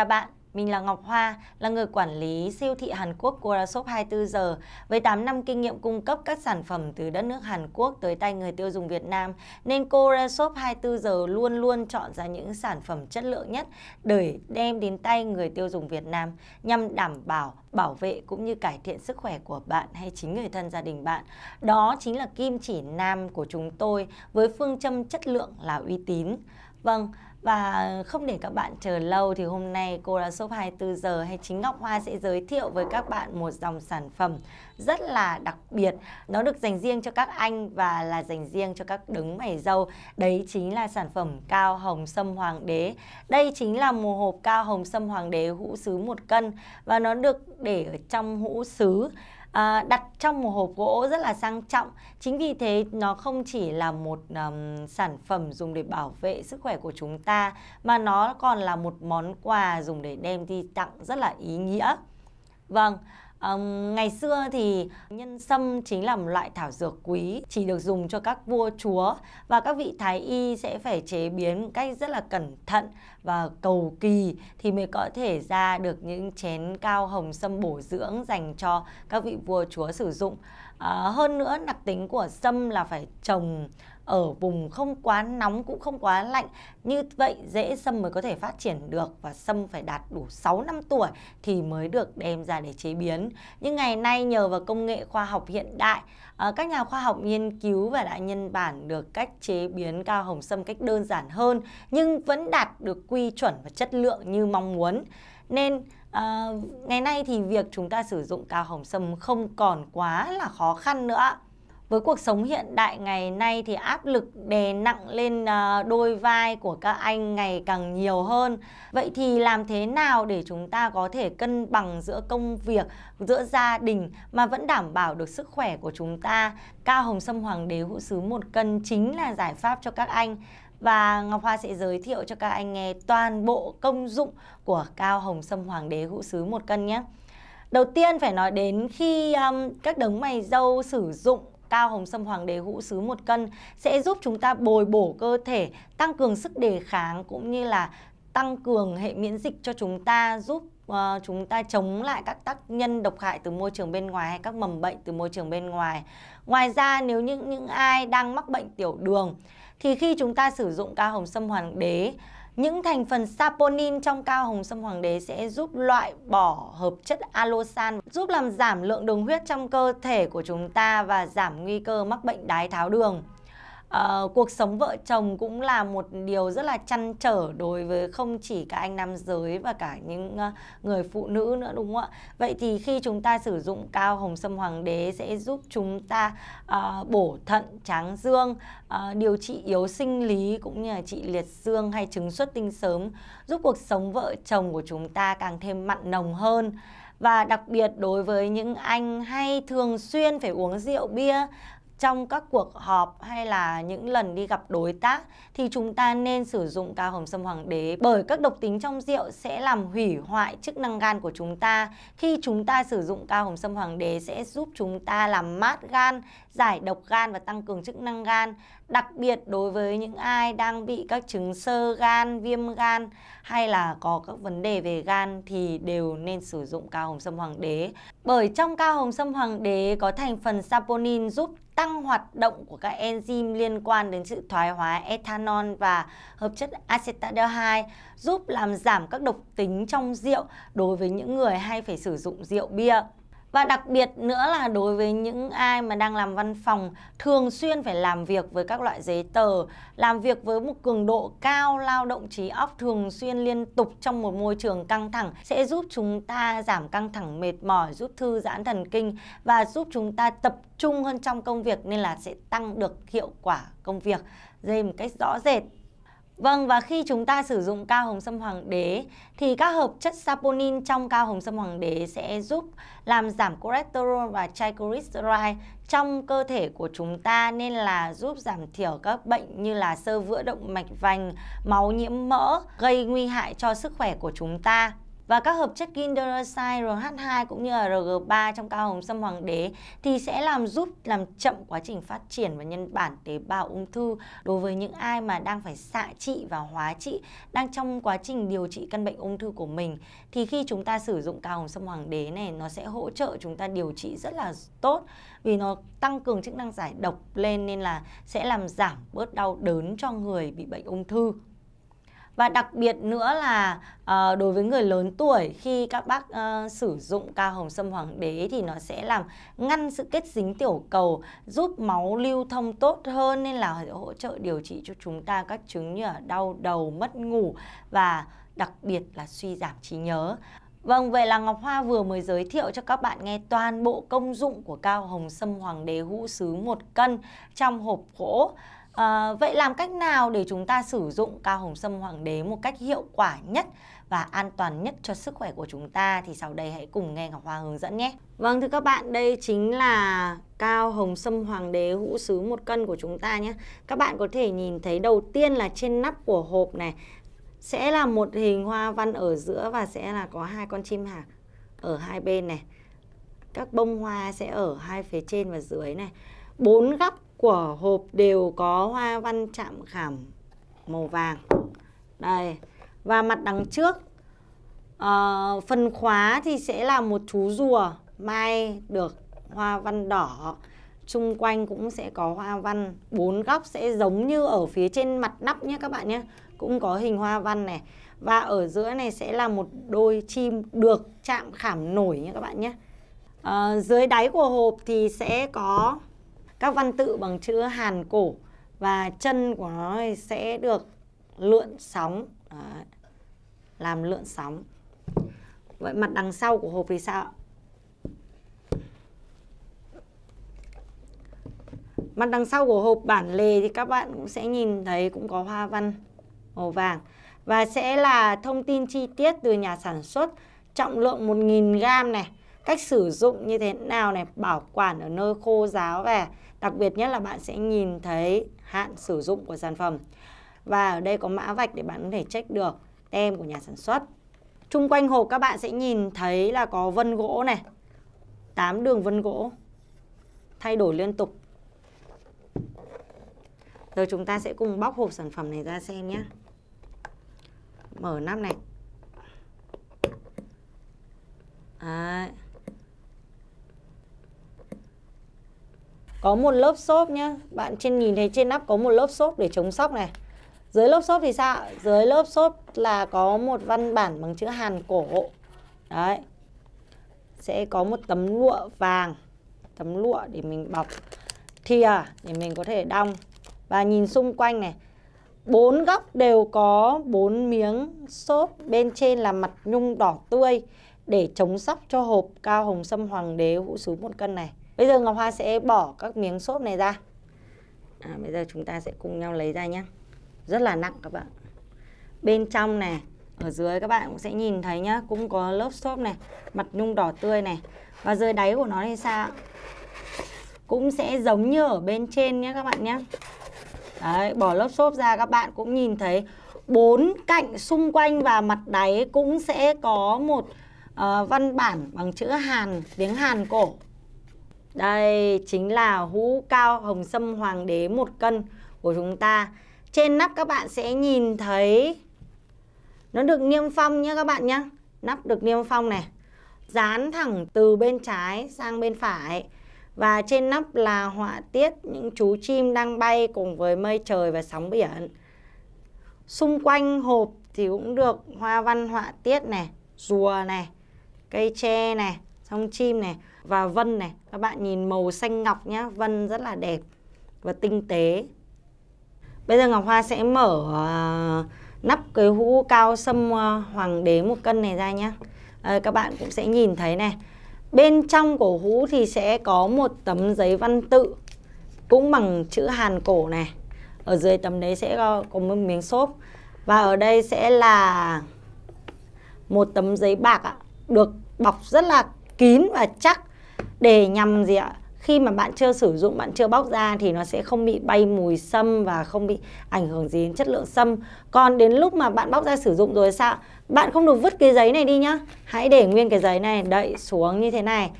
Chào bạn, mình là Ngọc Hoa, là người quản lý siêu thị Hàn Quốc Kurashop 24 giờ. Với 8 năm kinh nghiệm cung cấp các sản phẩm từ đất nước Hàn Quốc tới tay người tiêu dùng Việt Nam, nên Kurashop 24 giờ luôn luôn chọn ra những sản phẩm chất lượng nhất để đem đến tay người tiêu dùng Việt Nam nhằm đảm bảo bảo vệ cũng như cải thiện sức khỏe của bạn hay chính người thân gia đình bạn. Đó chính là kim chỉ nam của chúng tôi với phương châm chất lượng là uy tín. Vâng, và không để các bạn chờ lâu thì hôm nay cô là shop 24 giờ hay chính Ngọc Hoa sẽ giới thiệu với các bạn một dòng sản phẩm rất là đặc biệt. Nó được dành riêng cho các anh và là dành riêng cho các đứng mày dâu. Đấy chính là sản phẩm cao hồng sâm hoàng đế. Đây chính là một hộp cao hồng sâm hoàng đế hũ sứ một cân và nó được để ở trong hũ sứ à, đặt trong một hộp gỗ rất là sang trọng chính vì thế nó không chỉ là một um, sản phẩm dùng để bảo vệ sức khỏe của chúng ta mà nó còn là một món quà dùng để đem đi tặng rất là ý nghĩa vâng À, ngày xưa thì nhân sâm chính là một loại thảo dược quý chỉ được dùng cho các vua chúa và các vị thái y sẽ phải chế biến một cách rất là cẩn thận và cầu kỳ thì mới có thể ra được những chén cao hồng sâm bổ dưỡng dành cho các vị vua chúa sử dụng À, hơn nữa đặc tính của sâm là phải trồng ở vùng không quá nóng cũng không quá lạnh như vậy dễ sâm mới có thể phát triển được và sâm phải đạt đủ 6 năm tuổi thì mới được đem ra để chế biến nhưng ngày nay nhờ vào công nghệ khoa học hiện đại ờ, các nhà khoa học nghiên cứu và đã nhân bản được cách chế biến cao hồng sâm cách đơn giản hơn nhưng vẫn đạt được quy chuẩn và chất lượng như mong muốn nên À, ngày nay thì việc chúng ta sử dụng cà hồng sâm không còn quá là khó khăn nữa. Với cuộc sống hiện đại ngày nay thì áp lực đè nặng lên ờ, đôi vai của các anh ngày càng nhiều hơn. Vậy thì làm thế nào để chúng ta có thể cân bằng giữa công việc, giữa gia đình mà vẫn đảm bảo được sức khỏe của chúng ta? Cao Hồng Sâm Hoàng đế hữu sứ một cân chính là giải pháp cho các anh và Ngọc Hoa sẽ giới thiệu cho các anh nghe toàn bộ công dụng của cao hồng sâm hoàng đế hữu sứ một cân nhé. Đầu tiên phải nói đến khi um, các đấng mày dâu sử dụng cao hồng sâm hoàng đế hữu sứ một cân sẽ giúp chúng ta bồi bổ cơ thể, tăng cường sức đề kháng cũng như là tăng cường hệ miễn dịch cho chúng ta giúp uh, chúng ta chống lại các tác nhân độc hại từ môi trường bên ngoài hay các mầm bệnh từ môi trường bên ngoài. Ngoài ra nếu như những ai đang mắc bệnh tiểu đường thì khi chúng ta sử dụng cao hồng sâm hoàng đế những thành phần saponin trong cao hồng sâm hoàng đế sẽ giúp loại bỏ hợp chất alosan, giúp làm giảm lượng đường huyết trong cơ thể của chúng ta và giảm nguy cơ mắc bệnh đái tháo đường. Uh, cuộc sống vợ chồng cũng là một điều rất là chăn trở đối với không chỉ cả anh nam giới và cả những uh, người phụ nữ nữa đúng không ạ? Vậy thì khi chúng ta sử dụng cao hồng sâm hoàng đế sẽ giúp chúng ta uh, bổ thận, tráng dương, uh, điều trị yếu sinh lý cũng như là trị liệt dương hay chứng xuất tinh sớm, giúp cuộc sống vợ chồng của chúng ta càng thêm mặn nồng hơn và đặc biệt đối với những anh hay thường xuyên phải uống rượu bia trong các cuộc họp hay là những lần đi gặp đối tác thì chúng ta nên sử dụng cao hồng sâm hoàng đế bởi các độc tính trong rượu sẽ làm hủy hoại chức năng gan của chúng ta. Khi chúng ta sử dụng cao hồng sâm hoàng đế sẽ giúp chúng ta làm mát gan, giải độc gan và tăng cường chức năng gan. Đặc biệt đối với những ai đang bị các chứng sơ gan, viêm gan hay là có các vấn đề về gan thì đều nên sử dụng cao hồng sâm hoàng đế. Bởi trong cao hồng sâm hoàng đế có thành phần saponin giúp tăng hoạt động của các enzyme liên quan đến sự thoái hóa ethanol và hợp chất acetaldehyde, giúp làm giảm các độc tính trong rượu đối với những người hay phải sử dụng rượu bia và đặc biệt nữa là đối với những ai mà đang làm văn phòng thường xuyên phải làm việc với các loại giấy tờ, làm việc với một cường độ cao, lao động trí óc thường xuyên liên tục trong một môi trường căng thẳng sẽ giúp chúng ta giảm căng thẳng mệt mỏi, giúp thư giãn thần kinh và giúp chúng ta tập trung hơn trong công việc nên là sẽ tăng được hiệu quả công việc dây một cách rõ rệt Vâng và khi chúng ta sử dụng cao hồng sâm hoàng đế thì các hợp chất saponin trong cao hồng sâm hoàng đế sẽ giúp làm giảm cholesterol và triglyceride trong cơ thể của chúng ta nên là giúp giảm thiểu các bệnh như là sơ vữa động mạch vành, máu nhiễm mỡ gây nguy hại cho sức khỏe của chúng ta và các hợp chất kinderoside RH2 cũng như là RG3 trong cao hồng sâm hoàng đế thì sẽ làm giúp làm chậm quá trình phát triển và nhân bản tế bào ung thư đối với những ai mà đang phải xạ trị và hóa trị đang trong quá trình điều trị căn bệnh ung thư của mình thì khi chúng ta sử dụng cao hồng sâm hoàng đế này nó sẽ hỗ trợ chúng ta điều trị rất là tốt vì nó tăng cường chức năng giải độc lên nên là sẽ làm giảm bớt đau đớn cho người bị bệnh ung thư và đặc biệt nữa là uh, đối với người lớn tuổi khi các bác uh, sử dụng cao hồng sâm hoàng đế thì nó sẽ làm ngăn sự kết dính tiểu cầu giúp máu lưu thông tốt hơn nên là hỗ trợ điều trị cho chúng ta các chứng như là đau đầu mất ngủ và đặc biệt là suy giảm trí nhớ Vâng, vậy là Ngọc Hoa vừa mới giới thiệu cho các bạn nghe toàn bộ công dụng của cao hồng sâm hoàng đế hũ sứ một cân trong hộp gỗ. À, vậy làm cách nào để chúng ta sử dụng cao hồng sâm hoàng đế một cách hiệu quả nhất và an toàn nhất cho sức khỏe của chúng ta thì sau đây hãy cùng nghe Ngọc Hoa hướng dẫn nhé. Vâng thưa các bạn, đây chính là cao hồng sâm hoàng đế hũ sứ một cân của chúng ta nhé. Các bạn có thể nhìn thấy đầu tiên là trên nắp của hộp này sẽ là một hình hoa văn ở giữa và sẽ là có hai con chim hạc ở hai bên này. Các bông hoa sẽ ở hai phía trên và dưới này. Bốn góc của hộp đều có hoa văn chạm khảm màu vàng đây và mặt đằng trước uh, phần khóa thì sẽ là một chú rùa mai được hoa văn đỏ xung quanh cũng sẽ có hoa văn bốn góc sẽ giống như ở phía trên mặt nắp nhé các bạn nhé cũng có hình hoa văn này và ở giữa này sẽ là một đôi chim được chạm khảm nổi nhé các bạn nhé à, dưới đáy của hộp thì sẽ có các văn tự bằng chữ hàn cổ và chân của nó sẽ được lượn sóng Đấy. làm lượn sóng vậy mặt đằng sau của hộp thì sao mặt đằng sau của hộp bản lề thì các bạn cũng sẽ nhìn thấy cũng có hoa văn màu vàng và sẽ là thông tin chi tiết từ nhà sản xuất trọng lượng 1.000 gram này cách sử dụng như thế nào này bảo quản ở nơi khô ráo và Đặc biệt nhất là bạn sẽ nhìn thấy hạn sử dụng của sản phẩm. Và ở đây có mã vạch để bạn có thể check được tem của nhà sản xuất. Trung quanh hộp các bạn sẽ nhìn thấy là có vân gỗ này, 8 đường vân gỗ thay đổi liên tục. Giờ chúng ta sẽ cùng bóc hộp sản phẩm này ra xem nhé. Mở nắp này. Đấy. À. có một lớp xốp nhá bạn trên nhìn thấy trên nắp có một lớp xốp để chống sóc này dưới lớp xốp thì sao dưới lớp xốp là có một văn bản bằng chữ hàn cổ đấy sẽ có một tấm lụa vàng tấm lụa để mình bọc thìa để mình có thể đong và nhìn xung quanh này bốn góc đều có bốn miếng xốp bên trên là mặt nhung đỏ tươi để chống sóc cho hộp cao hồng sâm hoàng đế hũ sứ một cân này bây giờ Ngọc Hoa sẽ bỏ các miếng xốp này ra à, bây giờ chúng ta sẽ cùng nhau lấy ra nhé rất là nặng các bạn bên trong này ở dưới các bạn cũng sẽ nhìn thấy nhá cũng có lớp xốp này mặt nhung đỏ tươi này và dưới đáy của nó thì sao cũng sẽ giống như ở bên trên nhé các bạn nhé Đấy, bỏ lớp xốp ra các bạn cũng nhìn thấy bốn cạnh xung quanh và mặt đáy cũng sẽ có một uh, văn bản bằng chữ Hàn, tiếng Hàn cổ đây chính là hũ cao hồng sâm hoàng đế một cân của chúng ta. Trên nắp các bạn sẽ nhìn thấy nó được niêm phong nhé các bạn nhé. Nắp được niêm phong này. Dán thẳng từ bên trái sang bên phải. Và trên nắp là họa tiết những chú chim đang bay cùng với mây trời và sóng biển. Xung quanh hộp thì cũng được hoa văn họa tiết này, rùa này, cây tre này, song chim này và vân này các bạn nhìn màu xanh ngọc nhá vân rất là đẹp và tinh tế bây giờ ngọc hoa sẽ mở uh, nắp cái hũ cao sâm à, hoàng đế một cân này ra nhá à, các bạn cũng sẽ nhìn thấy này bên trong cổ hũ thì sẽ có một tấm giấy văn tự cũng bằng chữ hàn cổ này ở dưới tấm đấy sẽ có, có một miếng xốp và ở đây sẽ là một tấm giấy bạc ạ, được bọc rất là kín và chắc để nhằm gì ạ khi mà bạn chưa sử dụng bạn chưa bóc ra thì nó sẽ không bị bay mùi sâm và không bị ảnh hưởng gì đến chất lượng sâm còn đến lúc mà bạn bóc ra sử dụng rồi sao bạn không được vứt cái giấy này đi nhá hãy để nguyên cái giấy này đậy xuống như thế này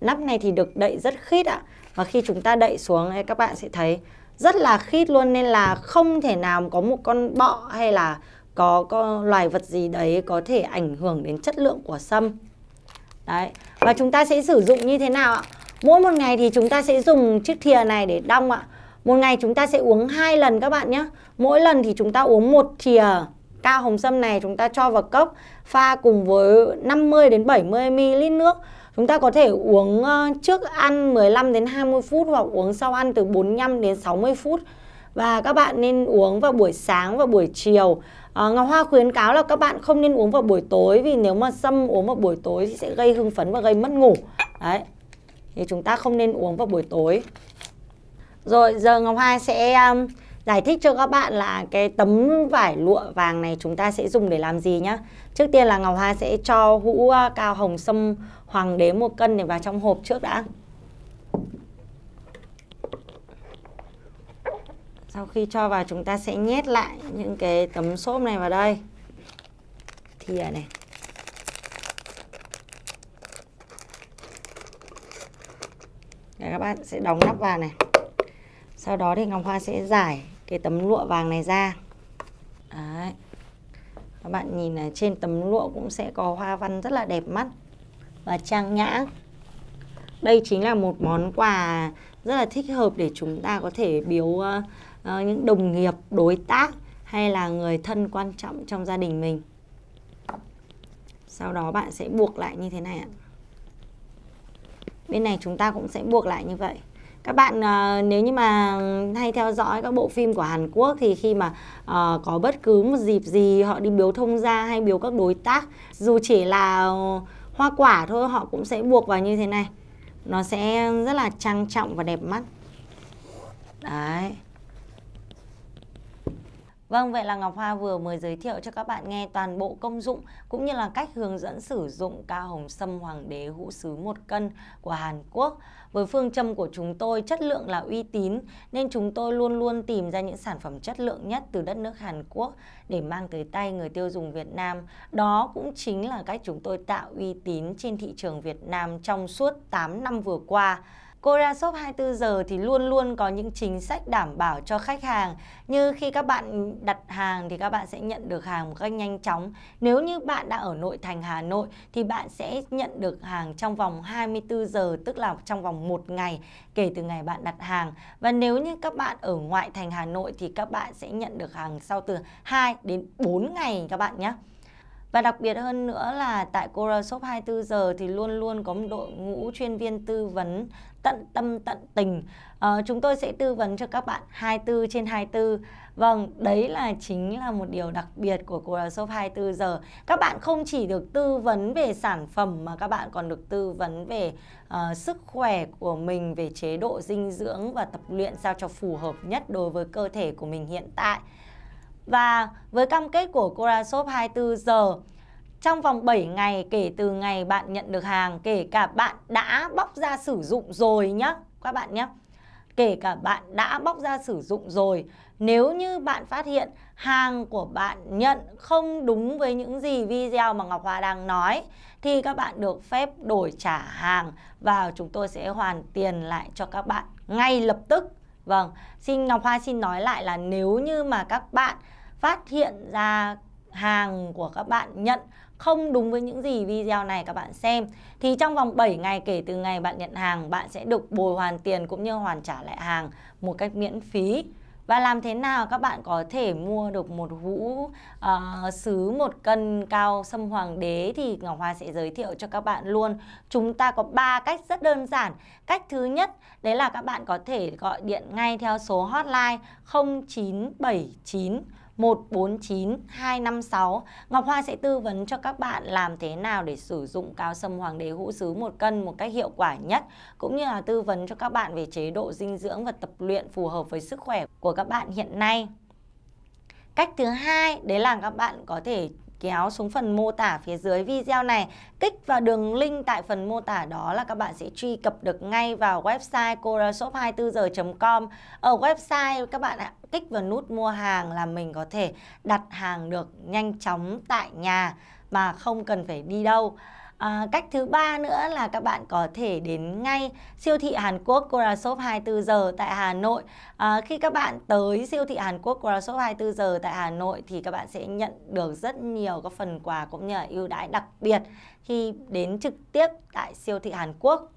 nắp này thì được đậy rất khít ạ và khi chúng ta đậy xuống thì các bạn sẽ thấy rất là khít luôn nên là không thể nào có một con bọ hay là có, có loài vật gì đấy có thể ảnh hưởng đến chất lượng của sâm đấy và chúng ta sẽ sử dụng như thế nào ạ mỗi một ngày thì chúng ta sẽ dùng chiếc thìa này để đong ạ một ngày chúng ta sẽ uống hai lần các bạn nhé mỗi lần thì chúng ta uống một thìa cao hồng sâm này chúng ta cho vào cốc pha cùng với 50 đến 70 ml nước chúng ta có thể uống ờ, trước ăn 15 đến 20 phút hoặc uống sau ăn từ 45 đến 60 phút và các bạn nên uống vào buổi sáng và buổi chiều à, Ngọc Hoa khuyến cáo là các bạn không nên uống vào buổi tối vì nếu mà sâm uống vào buổi tối thì sẽ gây hưng phấn và gây mất ngủ đấy thì chúng ta không nên uống vào buổi tối rồi giờ Ngọc Hoa sẽ um, giải thích cho các bạn là cái tấm vải lụa vàng này chúng ta sẽ dùng để làm gì nhá. Trước tiên là Ngọc Hoa sẽ cho hũ uh, cao hồng sâm hoàng đế một cân này vào trong hộp trước đã. sau khi cho vào chúng ta sẽ nhét lại những cái tấm xốp này vào đây thìa à, này để các bạn sẽ đóng nắp vào này sau đó thì ngọc hoa sẽ giải cái tấm lụa vàng này ra Đấy. các bạn nhìn là trên tấm lụa cũng sẽ có hoa văn rất là đẹp mắt và trang nhã đây chính là một món quà rất là thích hợp để chúng ta có thể biếu uh, uh, những đồng nghiệp đối tác hay là người thân quan trọng trong gia đình mình sau đó bạn sẽ buộc lại như thế này ạ bên này chúng ta cũng sẽ buộc lại như vậy các bạn ờ, nếu như mà hay theo dõi các bộ phim của Hàn Quốc thì khi mà uh, có bất cứ một dịp gì họ đi biếu thông gia hay biếu các đối tác dù chỉ là hoa quả thôi họ cũng sẽ buộc vào như thế này nó sẽ rất là trang trọng và đẹp mắt đấy Vâng, vậy là Ngọc Hoa vừa mới giới thiệu cho các bạn nghe toàn bộ công dụng cũng như là cách hướng dẫn sử dụng ca hồng sâm hoàng đế hũ sứ một cân của Hàn Quốc. Với phương châm của chúng tôi, chất lượng là uy tín nên chúng tôi luôn luôn tìm ra những sản phẩm chất lượng nhất từ đất nước Hàn Quốc để mang tới tay người tiêu dùng Việt Nam. Đó cũng chính là cách chúng tôi tạo uy tín trên thị trường Việt Nam trong suốt 8 năm vừa qua. Cô ra shop 24 giờ thì luôn luôn có những chính sách đảm bảo cho khách hàng như khi các bạn đặt hàng thì các bạn sẽ nhận được hàng một cách nhanh chóng. Nếu như bạn đã ở nội thành Hà Nội thì bạn sẽ nhận được hàng trong vòng 24 giờ tức là trong vòng một ngày kể từ ngày bạn đặt hàng. Và nếu như các bạn ở ngoại thành Hà Nội thì các bạn sẽ nhận được hàng sau từ 2 đến 4 ngày các bạn nhé và đặc biệt hơn nữa là tại Cora Shop 24 giờ thì luôn luôn có một đội ngũ chuyên viên tư vấn tận tâm tận tình à, chúng tôi sẽ tư vấn cho các bạn 24 trên 24 vâng đấy là chính là một điều đặc biệt của Cora Shop 24 giờ các bạn không chỉ được tư vấn về sản phẩm mà các bạn còn được tư vấn về uh, sức khỏe của mình về chế độ dinh dưỡng và tập luyện sao cho phù hợp nhất đối với cơ thể của mình hiện tại và với cam kết của Corasop 24 giờ trong vòng 7 ngày kể từ ngày bạn nhận được hàng, kể cả bạn đã bóc ra sử dụng rồi nhé các bạn nhé. Kể cả bạn đã bóc ra sử dụng rồi, nếu như bạn phát hiện hàng của bạn nhận không đúng với những gì video mà Ngọc Hoa đang nói thì các bạn được phép đổi trả hàng và chúng tôi sẽ hoàn tiền lại cho các bạn ngay lập tức Vâng, xin Ngọc Hoa xin nói lại là nếu như mà các bạn phát hiện ra hàng của các bạn nhận không đúng với những gì video này các bạn xem thì trong vòng 7 ngày kể từ ngày bạn nhận hàng bạn sẽ được bồi hoàn tiền cũng như hoàn trả lại hàng một cách miễn phí và làm thế nào các bạn có thể mua được một hũ uh, sứ một cân cao sâm hoàng đế thì Ngọc Hoa sẽ giới thiệu cho các bạn luôn. Chúng ta có ba cách rất đơn giản. Cách thứ nhất đấy là các bạn có thể gọi điện ngay theo số hotline 0979 149256. Ngọc Hoa sẽ tư vấn cho các bạn làm thế nào để sử dụng cao sâm hoàng đế hữu sứ một cân một cách hiệu quả nhất cũng như là tư vấn cho các bạn về chế độ dinh dưỡng và tập luyện phù hợp với sức khỏe của các bạn hiện nay. Cách thứ hai đấy là các bạn có thể kéo xuống phần mô tả phía dưới video này. Kích vào đường link tại phần mô tả đó là các bạn sẽ truy cập được ngay vào website corashop24h.com. Ở website các bạn ạ, kích vào nút mua hàng là mình có thể đặt hàng được nhanh chóng tại nhà mà không cần phải đi đâu. À, cách thứ ba nữa là các bạn có thể đến ngay siêu thị Hàn Quốc Korashop 24 giờ tại Hà Nội. À, khi các bạn tới siêu thị Hàn Quốc Korashop 24 giờ tại Hà Nội thì các bạn sẽ nhận được rất nhiều các phần quà cũng như là ưu đãi đặc biệt khi đến trực tiếp tại siêu thị Hàn Quốc.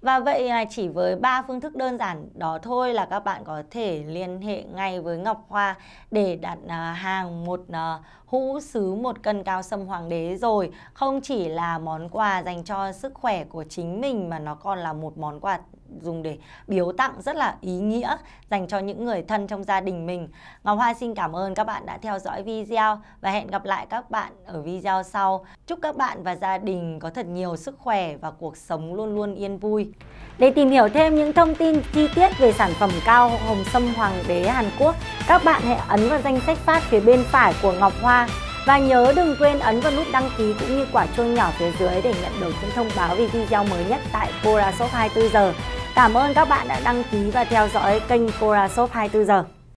Và vậy là chỉ với ba phương thức đơn giản đó thôi là các bạn có thể liên hệ ngay với Ngọc Hoa để đặt à, hàng một à, hũ sứ một cân cao sâm hoàng đế rồi không chỉ là món quà dành cho sức khỏe của chính mình mà nó còn là một món quà dùng để biếu tặng rất là ý nghĩa dành cho những người thân trong gia đình mình. Ngọc Hoa xin cảm ơn các bạn đã theo dõi video và hẹn gặp lại các bạn ở video sau. Chúc các bạn và gia đình có thật nhiều sức khỏe và cuộc sống luôn luôn yên vui. Để tìm hiểu thêm những thông tin chi tiết về sản phẩm cao hồng sâm hoàng đế Hàn Quốc, các bạn hãy ấn vào danh sách phát phía bên phải của Ngọc Hoa và nhớ đừng quên ấn vào nút đăng ký cũng như quả chuông nhỏ phía dưới để nhận được những thông báo về video mới nhất tại Cora Shop 24 giờ. Cảm ơn các bạn đã đăng ký và theo dõi kênh Cora Shop 24 giờ.